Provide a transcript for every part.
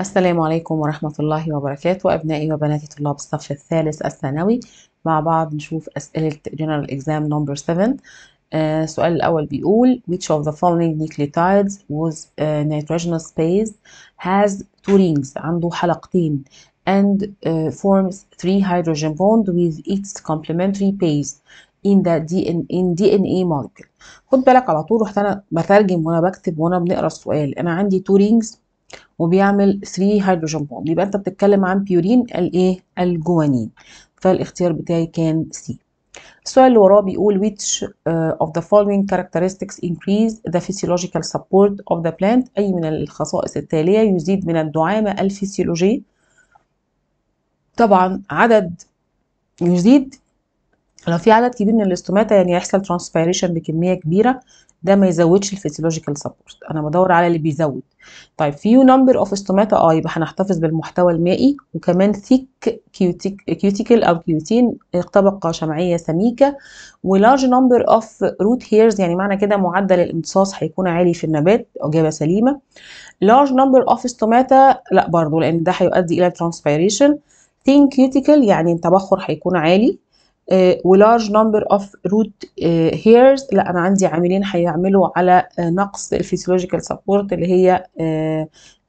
السلام عليكم ورحمة الله وبركاته أبنائي وبناتي طلاب الصف الثالث الثانوي مع بعض نشوف أسئلة General Exam Number 7 السؤال الأول بيقول Which of the following nucleotides with uh, nitrogenous base has two rings عنده حلقتين and uh, forms three hydrogen bond with its complementary base in the DNA, in DNA molecule خد بالك على طول رحت أنا بترجم وأنا بكتب وأنا بنقرا السؤال أنا عندي two rings وبيعمل 3 هيدروجين بوند يبقى انت بتتكلم عن بيورين الايه الجوانين فالاختيار بتاعي كان سي السؤال اللي وراه بيقول which uh, of the following characteristics increase the physiological support of the plant أي من الخصائص التالية يزيد من الدعامة الفسيولوجية طبعا عدد يزيد لو في عدد كبير من الاستوماتا يعني يحصل ترانسبيريشن بكمية كبيرة ده ما يزودش الفيزيولوجيكال سبورت انا بدور على اللي بيزود طيب فيو نمبر اوف استوماتا اه يبقى هنحتفظ بالمحتوى المائي وكمان ثيك كيوتيكل او كيوتين آه، طبقه شمعيه سميكه ولارج نمبر اوف روت هيرز يعني معنى كده معدل الامتصاص هيكون عالي في النبات اجابه سليمه لارج نمبر اوف استوماتا لا برضه لان ده هيؤدي الى ترانسبيريشن ثين كيوتيكل يعني التبخر هيكون عالي ولارج نمبر اوف روت هيرز لا انا عندي عاملين هيعملوا على آه، نقص الفيسيولوجيكال سبورت اللي هي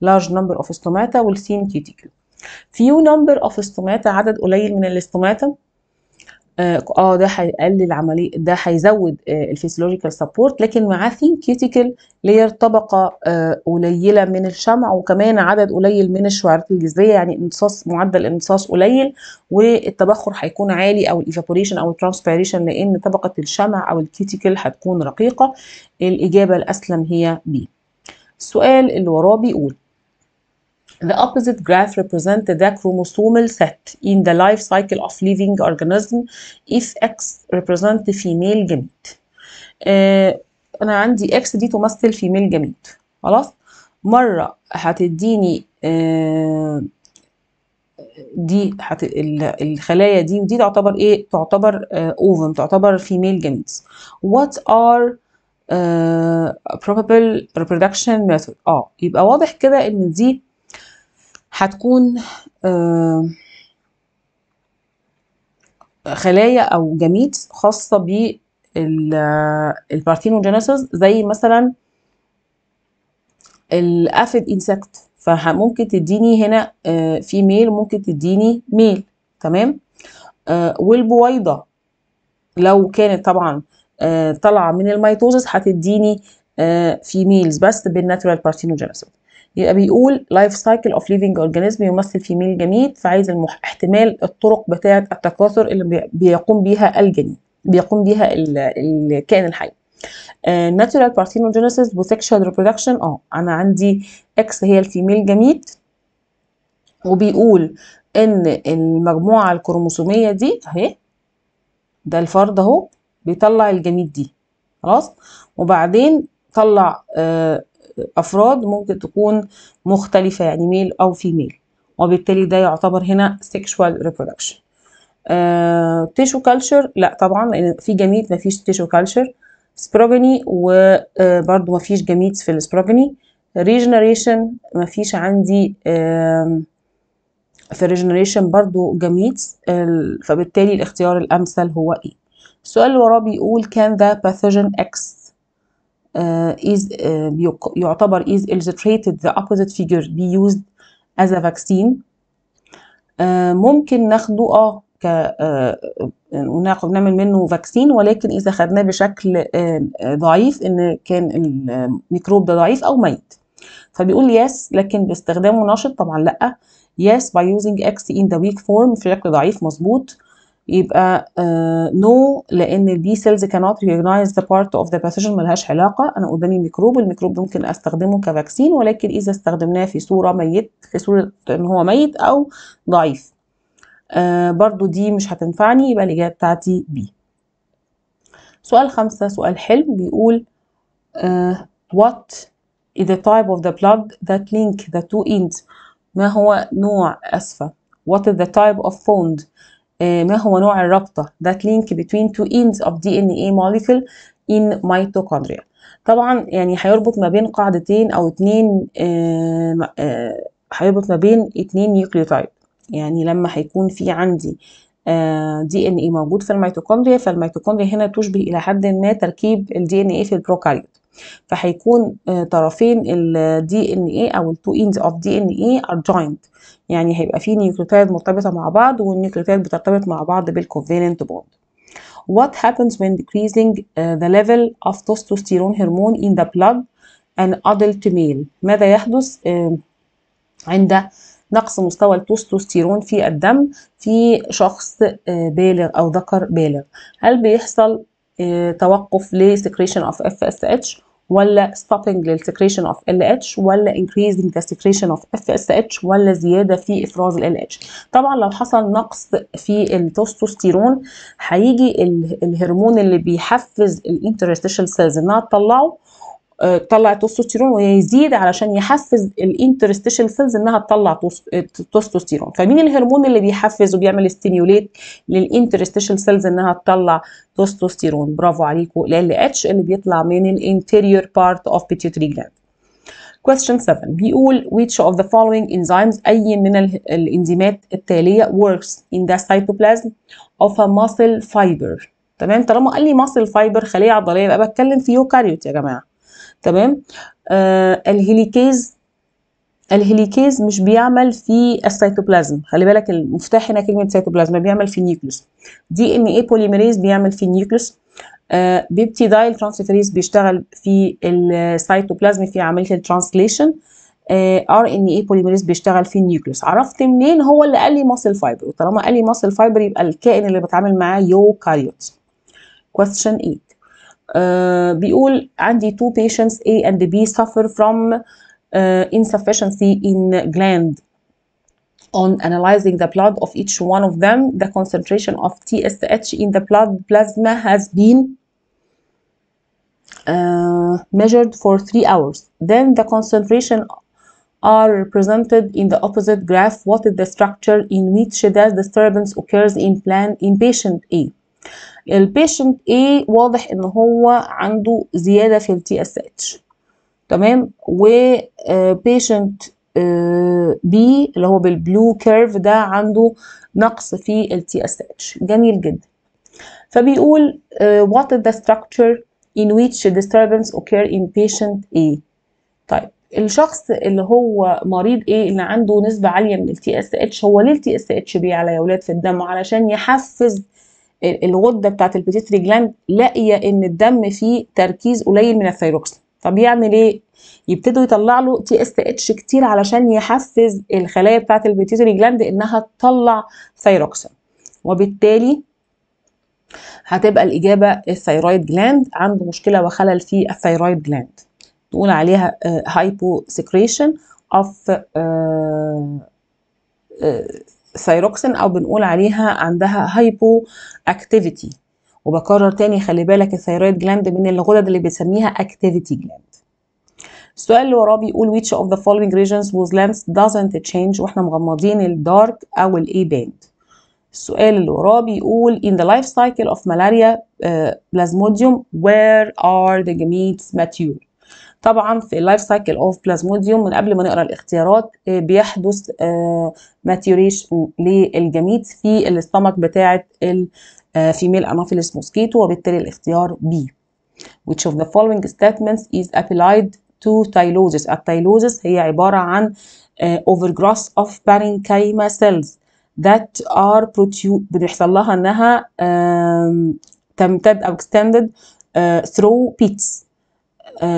لارج نمبر اوف ستوماتا والسين cuticle. فيو نمبر اوف stomata عدد قليل من الاستوماتا آه،, اه ده هيقلل عمليه ده هيزود آه، الفيسيولوجيكال سبورت لكن معاه ثين كيوتيكال لير طبقه آه، قليله من الشمع وكمان عدد قليل من الشعيرات الجذريه يعني امتصاص معدل امتصاص قليل والتبخر هيكون عالي او الايفابوريشن او الترانسبيريشن لان طبقه الشمع او الكيتيكال هتكون رقيقه الاجابه الاسلم هي بي السؤال اللي وراه بيقول The opposite graph represents the chromosomal set in the life cycle of living organism if X represents female gamete. أنا عندي X دي تمثل female gamete خلاص مرة هتديني دي هت الخلايا دي ودي تعتبر ايه تعتبر اوفم تعتبر female gametes. what are uh, probable reproduction method اه يبقى واضح كده ان دي هتكون آه، خلايا او جميد خاصه بالبارثينوجينيسيس آه، زي مثلا الافيد انسكت فممكن تديني هنا آه، فيميل ممكن تديني ميل تمام والبويضه لو كانت طبعا طالعه من الميتوزس هتديني فيميلز بس بالناتورال بارثينوجينيسيس يبقى بيقول لايف سايكل اوف ليفنج اورجانيزم يمثل فيميل جميد فعايز المح... احتمال الطرق بتاعه التكاثر اللي بي... بيقوم بيها الجنين بيقوم بيها ال... الكائن الحي ناتشورال بارثينوجينيسيس وسيكشوال ريبرودكشن اه انا عندي اكس هي الفيميل جميد وبيقول ان المجموعه الكروموسوميه دي اهي ده الفرد اهو بيطلع الجميد دي خلاص وبعدين طلع آه افراد ممكن تكون مختلفه يعني ميل او فيميل وبالتالي ده يعتبر هنا سيكشوال ريبرودكشن تيشو كلتشر لا طبعا لان في جميت مفيش تيشو كلتشر سبروجني وبرده مفيش جميد في السبروجني ريجنريشن مفيش عندي في ريجنريشن برضو جميد فبالتالي الاختيار الامثل هو ايه السؤال اللي وراه بيقول كان ذا باثوجين اكس آه، is آه، يعتبر is illustrated the opposite figure be used as a vaccine آه، ممكن ناخده اه ك وناخد نعمل منه فاكسين ولكن اذا خدناه بشكل ضعيف ان كان الميكروب ده ضعيف او ميت فبيقول يس لكن باستخدامه نشط طبعا لا يس by using x in the weak form في شكل ضعيف مظبوط يبقى نو آه، uh, no, لان البي سيلز cannot recognize the part of the pathogen ملهاش علاقه انا قدامي ميكروب الميكروب ممكن استخدمه كفاكسين ولكن اذا استخدمناه في صوره ميت في صوره ان هو ميت او ضعيف uh, برضو دي مش هتنفعني يبقى الاجابه بتاعتي بي سؤال خمسة سؤال حلو بيقول uh, what is the type of the blood that link the two ends ما هو نوع اسفه what is the type of bond آه، ما هو نوع الرابطة that link between two ends of DNA molecule in mitochondria طبعا يعني هيربط ما بين قاعدتين او اتنين آه، آه، هيربط ما بين اتنين نيوكليوتايد يعني لما هيكون في عندي دي ان اي موجود في الميتوكوندريا فالميتوكوندريا هنا تشبه الى حد ما تركيب الدي ان اي في البروكاريوت فهيكون طرفين الدي ان اي او التو اينز اوف دي ان اي ار جوينت يعني هيبقى فيه نيوكليوتيد مرتبطة مع بعض والنيوكليوتيد بترتبط مع بعض بالكوفالنت بوند What happens when decreasing uh, the level of testosterone hormone in the blood an adult male ماذا يحدث uh, عند نقص مستوى التستوستيرون في الدم في شخص آه، بالغ او ذكر بالغ هل بيحصل آه، توقف لسكريشن اوف اف اس اتش ولا stopping the secretion of LH ولا increasing the secretion of FSH ولا زيادة في إفراز ال LH طبعا لو حصل نقص في التستوستيرون هيجي الهرمون اللي بيحفز الانترستيشال سيلز انها تطلعه تطلع تستوستيرون ويزيد علشان يحفز الانترستيشال سيلز انها تطلع تستوستيرون فمين الهرمون اللي بيحفز وبيعمل ستيميوليت للانترستيشال سيلز انها تطلع تستوستيرون برافو عليكم ال اتش اللي بيطلع من الانتيريور بارت اوف بيتيوتري جلاند question 7 بيقول which of the following enzymes أي من الإنزيمات التالية works in the cytoplasm of a muscle fiber تمام طالما قال لي muscle fiber خلية عضلية يبقى بتكلم في يوكاريوت يا جماعة تمام آه الهيليكيز الهيليكيز مش بيعمل في السيتوبلازم خلي بالك المفتاح هنا كلمه سيتوبلازم بيعمل في النيوكليوس دي ان ايه بوليميريز بيعمل في النيوكليوس آه بيبتيدايل ترانسفيريز بيشتغل في السيتوبلازم في عمليه الترانسليشن ار آه، ان اي بوليميريز بيشتغل في النيوكليوس عرفت منين هو اللي قال لي ماسل فايبر وطالما قال لي ماسل فايبر يبقى الكائن اللي بتعامل معاه يوكاريوت كويستشن 8 بيقول عندي two patients A and B suffer from insufficiency in gland on analyzing the blood of each one of them, the concentration of TSH in the blood plasma has been uh, measured for three hours. Then the concentration are represented in the opposite graph. What is the structure in which the disturbance occurs in plan in patient A? البيشنت A واضح ان هو عنده زياده في التي اس اتش تمام وبيشنت آه، آه، B اللي هو بالبلو كيرف ده عنده نقص في التي اس اتش جميل جدا فبيقول آه، what is the structure in which disturbance occur in patient A طيب الشخص اللي هو مريض ايه اللي عنده نسبه عاليه من التي اس اتش هو ليه التي اس اتش بيعلى يا اولاد في الدم علشان يحفز الغده بتاعت البيتيتري جلاند لاقيه ان الدم فيه تركيز قليل من الثيروكسين فبيعمل ايه يبتدوا يطلع له تي اس اتش كتير علشان يحفز الخلايا بتاعت البيتيتري جلاند انها تطلع ثيروكسين وبالتالي هتبقى الإجابة الثيرويد جلاند عنده مشكلة وخلل في الثيرويد جلاند تقول عليها هايبو سكريشن اوف ثايروكسين او بنقول عليها عندها هايبو اكتيفيتي وبكرر تاني خلي بالك الثيرويد جلاند من الغدد اللي بنسميها اكتيفيتي جلاند السؤال اللي وراه بيقول which of the following regions whose lens doesn't change واحنا مغمضين الدارك او الاي باند السؤال اللي وراه بيقول in the life cycle of malaria uh, plasmodium where are the gametes mature طبعا في اللايف سايكل اوف بلازموديوم من قبل ما نقرا الاختيارات آه، بيحدث ماتيوريشن آه، للجميد في الاستمك بتاعه الفيميل انافيلس موسكيتو وبالتالي الاختيار بي which of the following statements is applied to tylosis التايلوزس هي عبارة عن آه، overgrowth of parenchyma cells that are produced بيحصل لها انها تمتد او extended through pits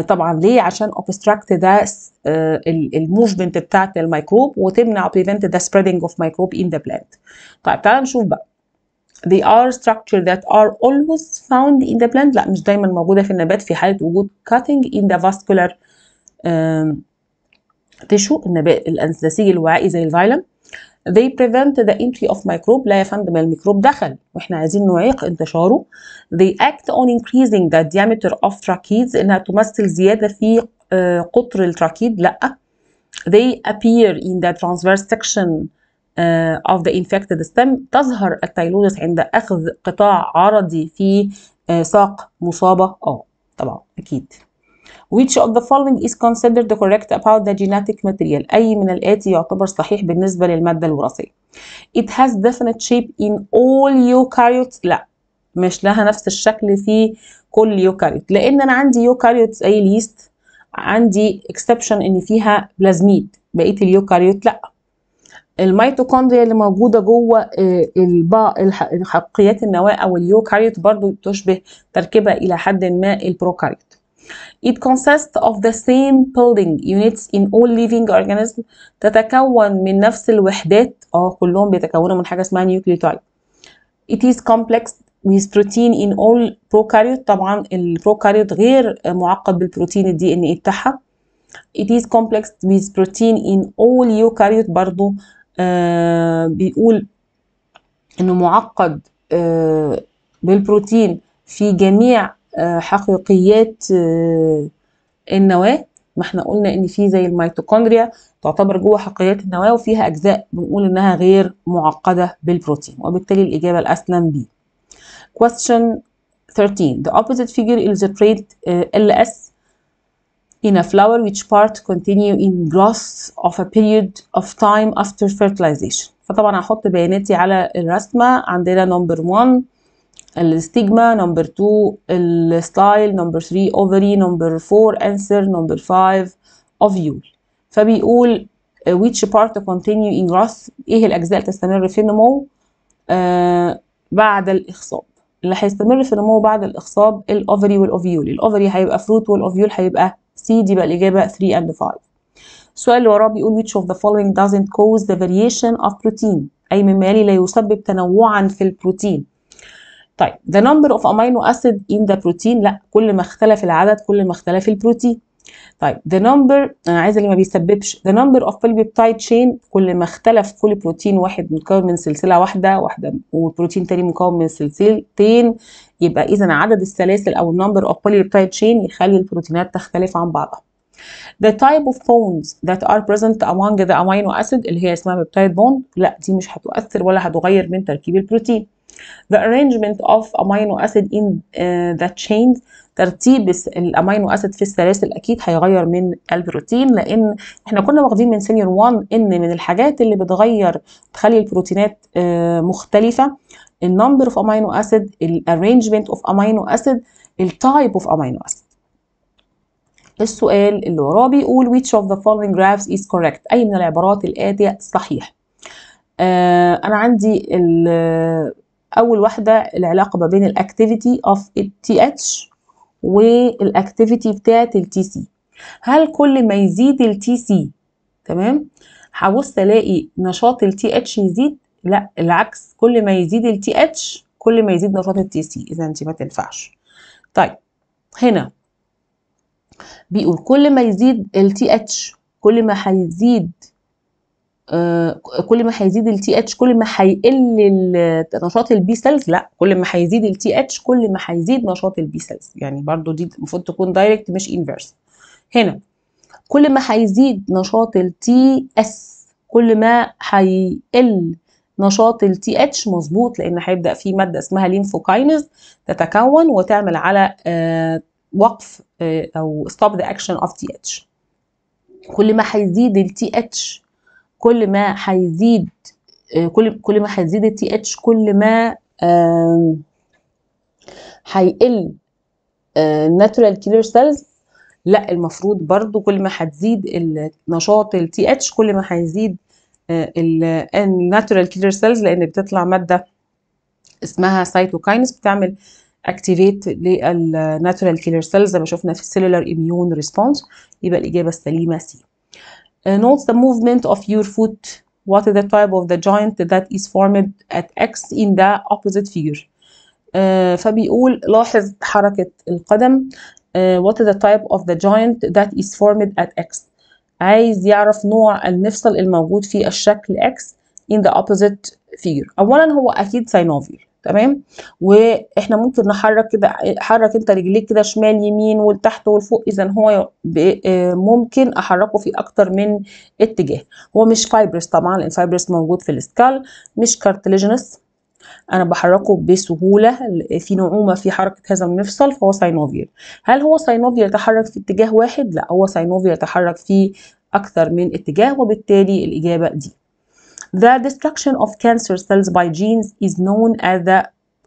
طبعا ليه عشان obstruct ده الموفمنت بتاعت الميكروب وتمنع prevent the spreading of microbe in the plant طيب تعالى نشوف بقى they are structure that are always found in the plant لا مش دايما موجودة في النبات في حالة وجود cutting in the vascular tissue النبات النسيج الوعائي زي الفايلم they prevent the entry of microbe لا يا فندم الميكروب دخل واحنا عايزين نعيق انتشاره they act on increasing the diameter of tracheids انها تمثل زياده في قطر التراكيد لا they appear in the transverse section of the infected stem تظهر التيلودس عند اخذ قطاع عرضي في ساق مصابه اه طبعا اكيد which of the following is considered correct about the genetic material أي من الآتي يعتبر صحيح بالنسبة للمادة الوراثية it has definite shape in all eukaryotes لا مش لها نفس الشكل في كل يوكاريوت لأن أنا عندي يوكاريوت زي اليست عندي اكسبشن إن فيها بلازميد بقية اليوكاريوت لا الميتوكوندريا اللي موجوده جوه آه، الحقيات النواه او اليوكاريوت برضو تشبه تركيبه الى حد ما البروكاريوت It consists of the same building units in all living organisms تتكون من نفس الوحدات اه كلهم بيتكونوا من حاجة اسمها nucleotide. It is complex with protein in all prokaryote طبعا البروكاريوت غير معقد بالبروتين الدي ان اي بتاعها. It is complex with protein in all eukaryote برضو آه بيقول انه معقد آه بالبروتين في جميع حقيقيات آه، النواه ما احنا قلنا ان في زي الميتوكوندريا تعتبر جوه حقيقيات النواه وفيها اجزاء بنقول انها غير معقده بالبروتين وبالتالي الاجابه الاسلم بي question 13 the opposite figure illustrates آه، ls in a flower which part continue in growth of a period of time after fertilization فطبعا هحط بياناتي على الرسمه عندنا number 1 الستيجما نمبر 2 الستايل نمبر 3 اوفري نمبر 4 انسر نمبر 5 يو فبيقول uh, which part continue in growth ايه الاجزاء اللي تستمر في النمو uh, بعد الاخصاب اللي هيستمر في النمو بعد الاخصاب الاوفري والاوفيول الاوفري هيبقى فروت والاوفيول هيبقى سيد يبقى الاجابه 3 اند 5 السؤال اللي وراه بيقول which of the following doesn't cause the variation of protein اي مما يلي لا يسبب تنوعا في البروتين طيب the number of amino acid in the protein لا كل ما اختلف العدد كل ما اختلف البروتين طيب the number انا عايزه اللي ما بيسببش the number of polypeptide chain كل ما اختلف كل بروتين واحد مكون من سلسله واحده واحده وبروتين تاني مكون من سلسلتين يبقى اذا عدد السلاسل او number of polypeptide chain يخلي البروتينات تختلف عن بعضها The type of bonds that are present among the amino acid اللي هي اسمها peptide bond لا دي مش هتؤثر ولا هتغير من تركيب البروتين. The arrangement of amino acid in uh, the chain ترتيب الامينو اسيد في السلاسل اكيد هيغير من البروتين لان احنا كنا واخدين من سينيور 1 ان من الحاجات اللي بتغير تخلي البروتينات آه، مختلفه النمبر اوف امينو اسيد الارينجمنت اوف امينو اسيد التايب اوف امينو اسيد السؤال اللي وراه بيقول which of the following graphs is correct اي من العبارات الاتيه صحيح آه انا عندي اول واحده العلاقه ما بين الاكتيفيتي اوف التي اتش والاكتيفيتي بتاعه التي سي هل كل ما يزيد التي سي تمام هبص الاقي نشاط التي اتش يزيد لا العكس كل ما يزيد التي اتش كل ما يزيد نشاط التي سي اذا انت ما تنفعش طيب هنا بيقول كل ما يزيد التي اتش كل ما هيزيد آه، كل ما هيزيد التي اتش كل ما هيقل نشاط البي سيلز لا كل ما هيزيد التي اتش كل ما هيزيد نشاط البي سيلز يعني برضو دي المفروض تكون دايركت مش انفيرس هنا كل ما هيزيد نشاط التي اس كل ما هيقل نشاط التي اتش مظبوط لان هيبدا في ماده اسمها لينفوكاينز تتكون وتعمل على آه، وقف آه، او ستوب ذا اكشن اوف تي اتش كل ما هيزيد التي اتش كل ما هيزيد آه، كل كل ما هيزيد التي اتش كل ما هيقل الناتورال كيلر سيلز لا المفروض برضو كل ما هتزيد نشاط التي اتش كل ما هيزيد الناتورال كيلر سيلز لان بتطلع ماده اسمها سايتوكاينز بتعمل اكتيفيت للناتورال كيلر سيلز زي ما شفنا في السيلولار اميون ريسبونس يبقى الاجابه السليمه سي notes the movement of your foot what is the type of the joint that is formed at X in the opposite figure uh, فبيقول لاحظ حركة القدم uh, what is the type of the joint that is formed at X عايز يعرف نوع المفصل الموجود في الشكل X in the opposite figure أولا هو أكيد synovial تمام واحنا ممكن نحرك كده حرك انت رجليك كده شمال يمين ولتحت ولفوق اذا هو آه، ممكن احركه في اكتر من اتجاه هو مش فايبرس طبعا لان فايبرس موجود في السكال مش كارتليجنس انا بحركه بسهوله في نعومه في حركه هذا المفصل فهو ساينوفيال هل هو ساينوفيال يتحرك في اتجاه واحد لا هو ساينوفيال يتحرك في اكثر من اتجاه وبالتالي الاجابه دي The destruction of cancer cells by genes is known as the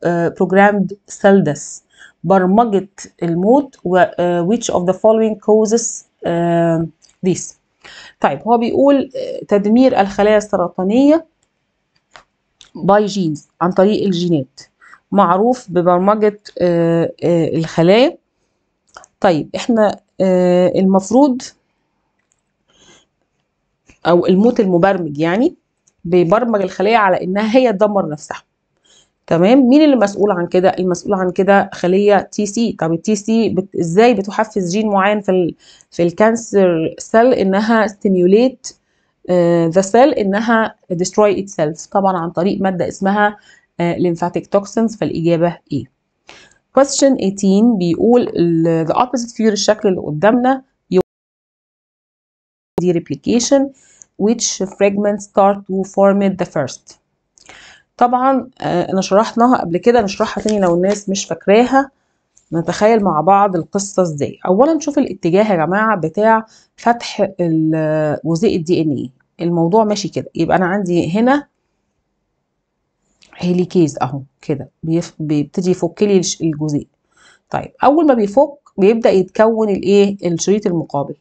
uh, programmed cell death. برمجة الموت و uh, which of the following causes uh, this. طيب هو بيقول تدمير الخلايا السرطانية by genes عن طريق الجينات معروف ببرمجة uh, uh, الخلايا. طيب احنا uh, المفروض أو الموت المبرمج يعني بيبرمج الخليه على انها هي تدمر نفسها تمام مين اللي مسؤول عن كده المسؤول عن كده خليه تي سي طب التي سي بت... ازاي بتحفز جين معين في ال... في الكانسر سيل انها ستيميوليت ذا سيل انها ديستروي ات سيلف طبعا عن طريق ماده اسمها ليمفاتيك توكسينز فالاجابه ايه question 18 بيقول the opposite view الشكل اللي قدامنا دي replication which fragments start to form it the first طبعا آه، انا شرحناها قبل كده نشرحها تاني لو الناس مش فاكراها نتخيل مع بعض القصه ازاي اولا نشوف الاتجاه يا جماعه بتاع فتح جزيء الدي ان اي الموضوع ماشي كده يبقى انا عندي هنا هيليكيز اهو كده بيبتدي يفك لي الجزيء طيب اول ما بيفك بيبدا يتكون الايه الشريط المقابل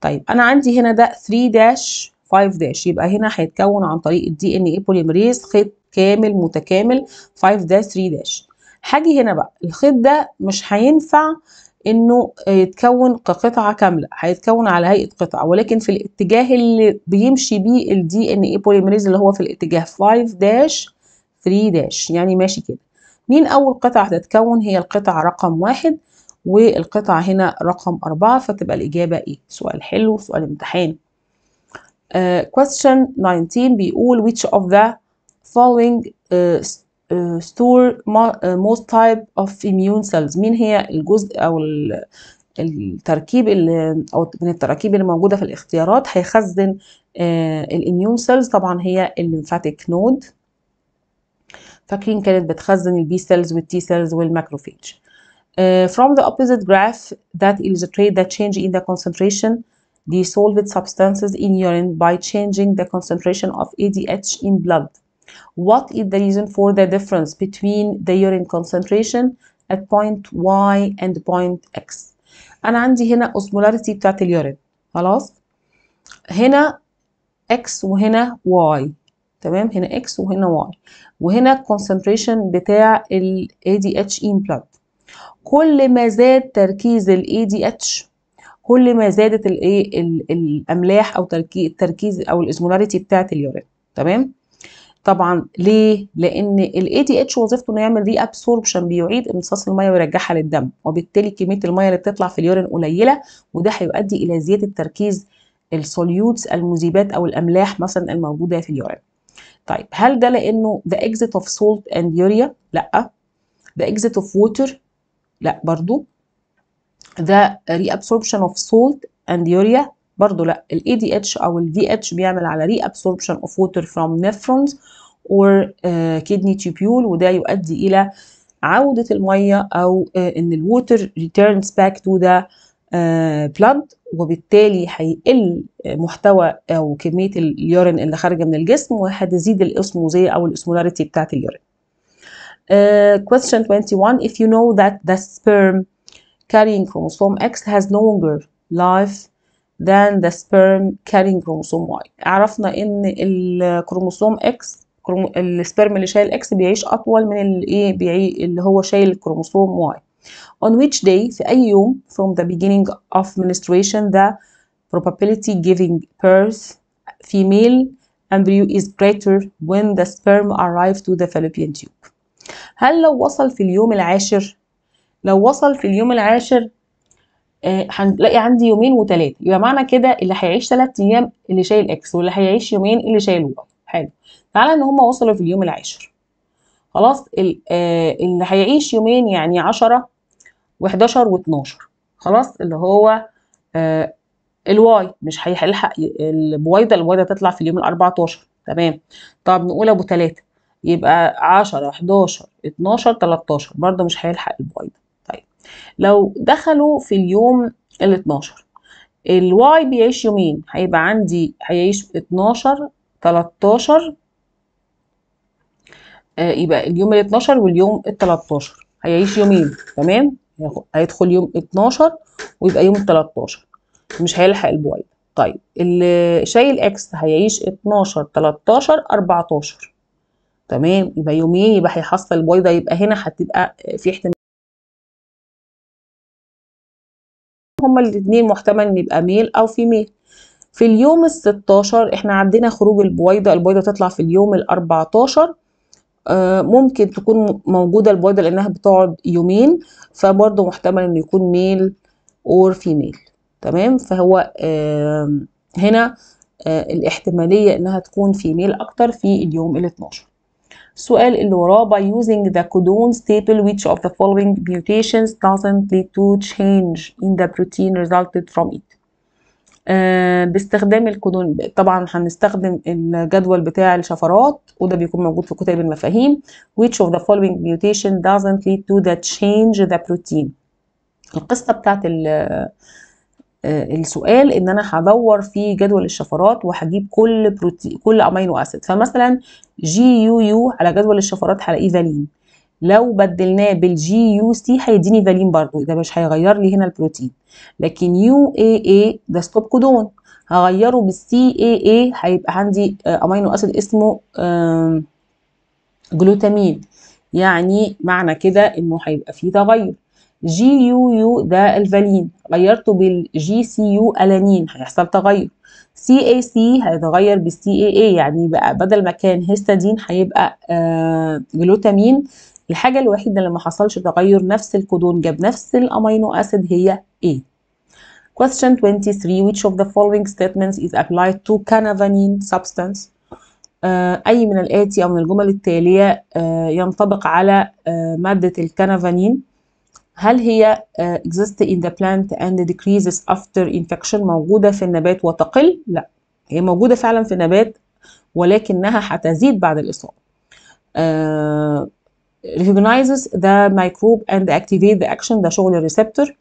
طيب انا عندي هنا ده 3 داش 5 داش يبقى هنا هيتكون عن طريق الدي ان اي بوليمريز خيط كامل متكامل 5 داش 3 داش هاجي هنا بقى الخيط ده مش هينفع انه يتكون كقطعه كامله هيتكون على هيئه قطعه ولكن في الاتجاه اللي بيمشي بيه الدي ان اي بوليمريز اللي هو في الاتجاه 5 داش 3 داش يعني ماشي كده مين اول قطعه هتتكون هي القطعه رقم واحد والقطعه هنا رقم أربعة فتبقى الاجابه ايه سؤال حلو سؤال امتحان آه، question 19 بيقول which of the following uh, store most type of immune cells مين هي الجزء أو التركيب اللي أو من التراكيب اللي موجودة في الاختيارات هيخزن uh, الاميون سيلز طبعا هي الليمفاتيك نود فاكرين كانت بتخزن البي سيلز والتي سيلز والماكروفيج Uh, from the opposite graph that illustrate the change in the concentration dissolved substances in urine by changing the concentration of ADH in blood. What is the reason for the difference between the urine concentration at point Y and point X انا عندي هنا osmolarity بتاعت اليورين خلاص هنا X وهنا Y تمام هنا X وهنا Y وهنا concentration بتاع ADH in blood كل ما زاد تركيز ال ADH كل ما زادت الايه الاملاح او التركيز او الاسمولاريتي بتاعه اليورين تمام طبعا ليه لان الاي دي اتش وظيفته انه يعمل ري ابسوربشن بيعيد امتصاص الميه ويرجعها للدم وبالتالي كميه الميه اللي بتطلع في اليورين قليله وده هيؤدي الى زياده تركيز السوليوتس المذيبات او الاملاح مثلا الموجوده في اليورين طيب هل ده لانه ذا اكزيت اوف سولت اند يوريا لا ذا اكزيت اوف ووتر لا برضو the reabsorption of salt and urea برضو لا ال ADH أو ال VH بيعمل على reabsorption of water from nephrons or uh, kidney tubule وده يؤدي إلى عودة المية أو uh, إن الووتر returns back to the uh, آه، blood وبالتالي هيقل محتوى أو كمية اليورين اللي خارجة من الجسم وهتزيد الأسموزية أو الأسمولاريتي بتاعة اليورين. Uh, question 21 If you know that the sperm carrying chromosome X has longer life than the sperm carrying chromosome Y عرفنا ان الكروموسوم X السبرم اللي شايل X بيعيش اطول من الايه اللي هو شايل الكروموسوم Y on which day في أي يوم from the beginning of menstruation the probability giving birth female embryo is greater when the sperm arrive to the fallopian tube هل لو وصل في اليوم العاشر لو وصل في اليوم العاشر آه، هنلاقي آه عندي يومين وثلاثة يبقى معنى كده اللي هيعيش ثلاث أيام اللي شايل إكس واللي هيعيش يومين اللي شايل واي حلو تعالى إن هما وصلوا في اليوم العاشر خلاص آه اللي هيعيش يومين يعني عشرة وحداشر واتناشر خلاص اللي هو آه الواي مش هيلحق البويضه البويضه تطلع في اليوم ال 14 تمام طب نقول ابو تلاتة يبقى 10 11 12 13 برضه مش هيلحق البويضه لو دخلوا في اليوم ال 12 الواي بيعيش يومين هيبقى عندي هيعيش 12 13 آه يبقى اليوم ال 12 واليوم ال 13 هيعيش يومين تمام هيدخل يوم 12 ويبقى يوم 13 مش هيلحق البواي طيب شايل اكس هيعيش 12 13 14 تمام يبقى يومين يبقى هيحصل البويضه يبقى هنا هتبقى في احتمال هما الاثنين محتمل ان يبقى ميل او ميل في اليوم ال16 احنا عندنا خروج البويضه البويضه تطلع في اليوم ال14 آه، ممكن تكون موجوده البويضه لانها بتقعد يومين فبرضه محتمل انه يكون ميل اور ميل تمام فهو هنا آه، الاحتماليه انها تكون ميل اكتر في اليوم ال12 السؤال اللي وراه by using the codon staple which of the following mutations doesn't lead to change in the protein resulted from it آه باستخدام الكودون طبعا هنستخدم الجدول بتاع الشفرات وده بيكون موجود في كتاب المفاهيم which of the following mutation doesn't lead to the change the protein القصة بتاعت آه، السؤال ان انا هدور في جدول الشفرات وهجيب كل بروتين كل امينو اسيد فمثلا جي يو يو على جدول الشفرات هلاقيه فالين لو بدلناه بالجي يو سي هيديني فالين برضو ده مش هيغير لي هنا البروتين لكن يو اي اي ده ستوب كودون هغيره بالسي اي اي هيبقى عندي امينو آه، اسيد اسمه جلوتامين يعني معنى كده انه هيبقى فيه تغير جي يو يو ده الفالين غيرته بالجي سي يو الانين هيحصل تغير سي اي سي هيتغير بالسي اي اي يعني بقى بدل ما كان هيستادين هيبقى آه جلوتامين الحاجة الوحيدة اللي ما حصلش تغير نفس الكودون جاب نفس الامينو اسيد هي ايه Question 23 Which of the following statements is applied to canavanine substance? آه أي من الآتي أو من الجمل التالية آه ينطبق على آه مادة الكانافانين هل هي آه, exist in the plant and decreases after infection موجودة في النبات وتقل؟ لا هي موجودة فعلا في النبات ولكنها هتزيد بعد الإصابة. آه, recognizes the microbe and activate the action ده شغل الريسبتور.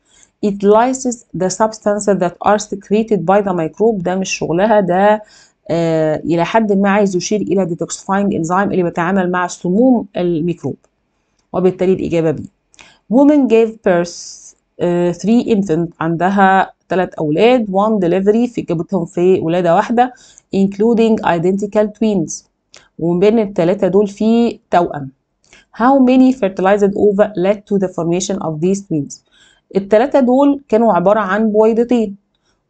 It lyses the substances that are secreted by the microbe ده مش شغلها ده آه, إلى حد ما عايز يشير إلى detoxifying enzyme اللي بيتعامل مع سموم الميكروب وبالتالي الإجابة بيه. woman gave birth uh, three infants عندها ثلاث أولاد one delivery في جابتهم في ولادة واحدة including identical twins ومن بين الثلاثة دول في توأم how many fertilized ova led to the formation of these twins الثلاثة دول كانوا عبارة عن بويضتين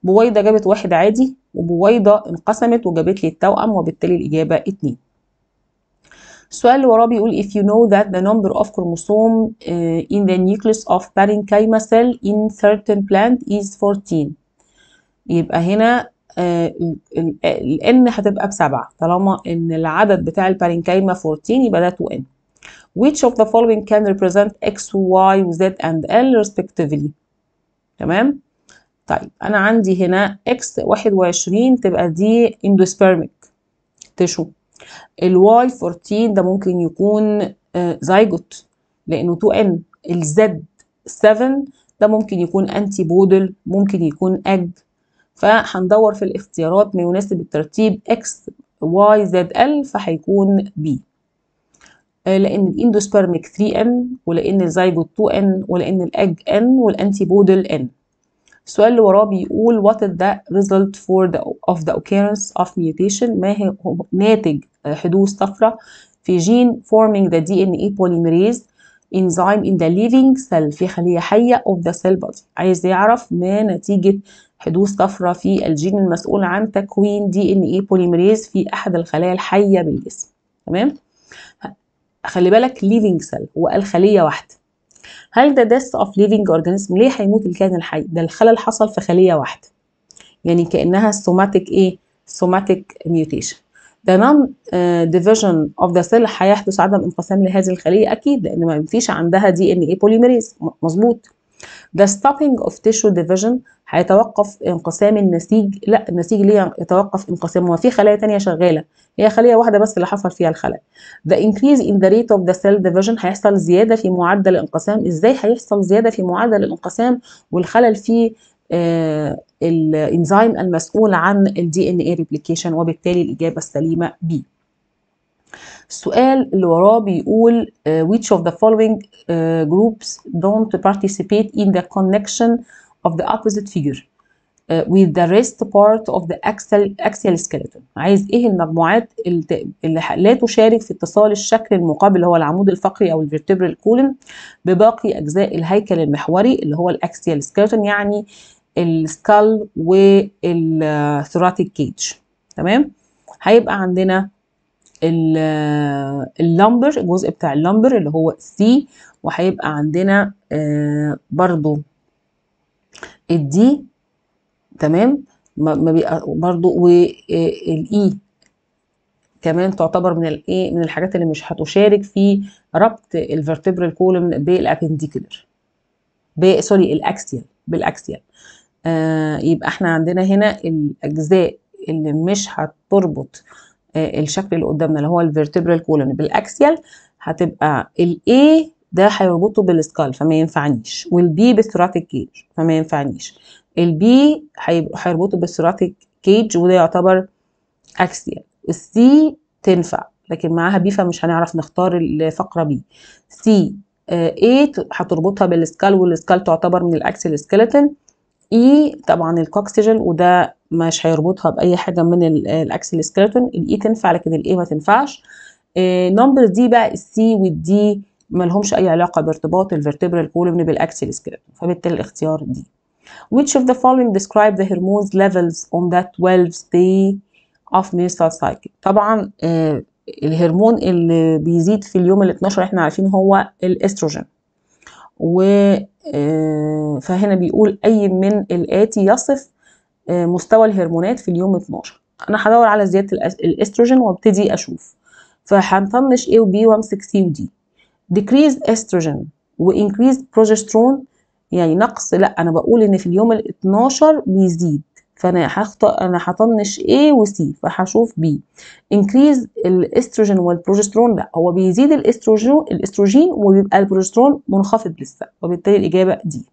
بويضة جابت واحد عادي وبويضة انقسمت وجابت لي التوأم وبالتالي الإجابة اتنين السؤال اللي وراه بيقول if you know that the number of chromosome in the nucleus of parenchyma cell in certain plant is 14 يبقى هنا n هتبقى بسبعة طالما ان العدد بتاع البارينكايما 14 يبقى ده 2n which of the following can represent x y z and l respectively تمام طيب انا عندي هنا x 21 تبقى دي endospermic tissue الواي 14 ده ممكن يكون زيجوت آه، لانه 2 n الزد 7 ده ممكن يكون انتي بودل ممكن يكون اج فهندور في الاختيارات ما يناسب الترتيب اكس واي زد ال فهيكون بي لان الاندوسبرميك 3 n ولان الزيجوت 2 n ولان الاج n والانتي بودل n السؤال اللي وراه بيقول what is the result for the of the occurrence of mutation ما هي ناتج آه، حدوث طفرة في جين forming the DNA polymerase enzyme in the living cell في خلية حية of the cell body عايز يعرف ما نتيجة حدوث طفرة في الجين المسؤول عن تكوين DNA polymerase في احد الخلايا الحية بالجسم تمام خلي بالك living cell هو الخلية واحدة هل ده ديث اوف ليفينج اورجانيزم ليه هيموت الكائن الحي ده الخلل حصل في خليه واحده يعني كانها سوماتيك ايه سوماتيك ميوتيشن ده نون ديفيجن اوف ذا سيل هيحدث عدم انقسام لهذه الخليه اكيد لان ما فيش عندها دي ان ايه بوليميريز مظبوط ده stopping of tissue division هيتوقف انقسام النسيج لا النسيج ليه يتوقف انقسامه في خلايا تانية شغالة هي خلية واحدة بس اللي حصل فيها الخلل the increase in the rate of the cell division هيحصل زيادة في معدل الانقسام ازاي هيحصل زيادة في معدل الانقسام والخلل في آه الانزيم المسؤول عن ال ان replication ريبليكيشن وبالتالي الاجابه السليمه بي السؤال اللي وراه بيقول آه، which of the following آه، groups don't participate in the connection of the opposite figure آه، with the rest part of the axial, axial skeleton عايز ايه المجموعات اللي لا تشارك في اتصال الشكل المقابل اللي هو العمود الفقري او الفيرتبرال كولن بباقي اجزاء الهيكل المحوري اللي هو الاكسيال سكيلتون يعني السكال والثوراتيك كيج تمام هيبقى عندنا اللمبر الجزء بتاع اللمبر اللي هو سي وهيبقى عندنا آه، برضو الدي تمام ما بيبقى برضو والاي آه، e كمان تعتبر من الايه من الحاجات اللي مش هتشارك في ربط الفرتبرال كولوم بالابنديكولر سوري الاكسيال بالاكسيال آه يبقى احنا عندنا هنا الاجزاء اللي مش هتربط آه آه، الشكل اللي قدامنا اللي هو الفيرتبرال كولون بالاكسيال هتبقى الاي ده هيربطه بالسكال فما ينفعنيش والبي بالثراتيك كيج فما ينفعنيش البي هيربطه بالثراتيك كيج وده يعتبر اكسيال السي تنفع لكن معاها بي فمش هنعرف نختار الفقره بي سي اي هتربطها بالسكال والسكال تعتبر من الاكسل سكيلتون اي طبعا الكوكسجين وده مش هيربطها باي حاجه من الاكسل سكرتون الاي e تنفع لكن الاي ما تنفعش آه، نمبر دي بقى السي والدي لهمش اي علاقه بارتباط الفرتبرال كولومن بالاكسل سكرتون فبالتالي الاختيار دي which of the following describe the hormones levels on that 12 day of menstrual cycle طبعا آه، الهرمون اللي بيزيد في اليوم ال 12 احنا عارفين هو الاستروجين و آه، فهنا بيقول اي من الاتي يصف آه، مستوى الهرمونات في اليوم 12 انا هدور على زياده الاستروجين وابتدي اشوف فهنطنش A وبي وامسك C ودي D استروجين estrogen بروجسترون progesterone يعني نقص لا انا بقول ان في اليوم ال 12 بيزيد فانا هخط انا هطنش A وسي فهشوف B increase الاستروجين والبروجسترون لا هو بيزيد الاستروجين الاستروجين وبيبقى البروجسترون منخفض لسه وبالتالي الاجابه دي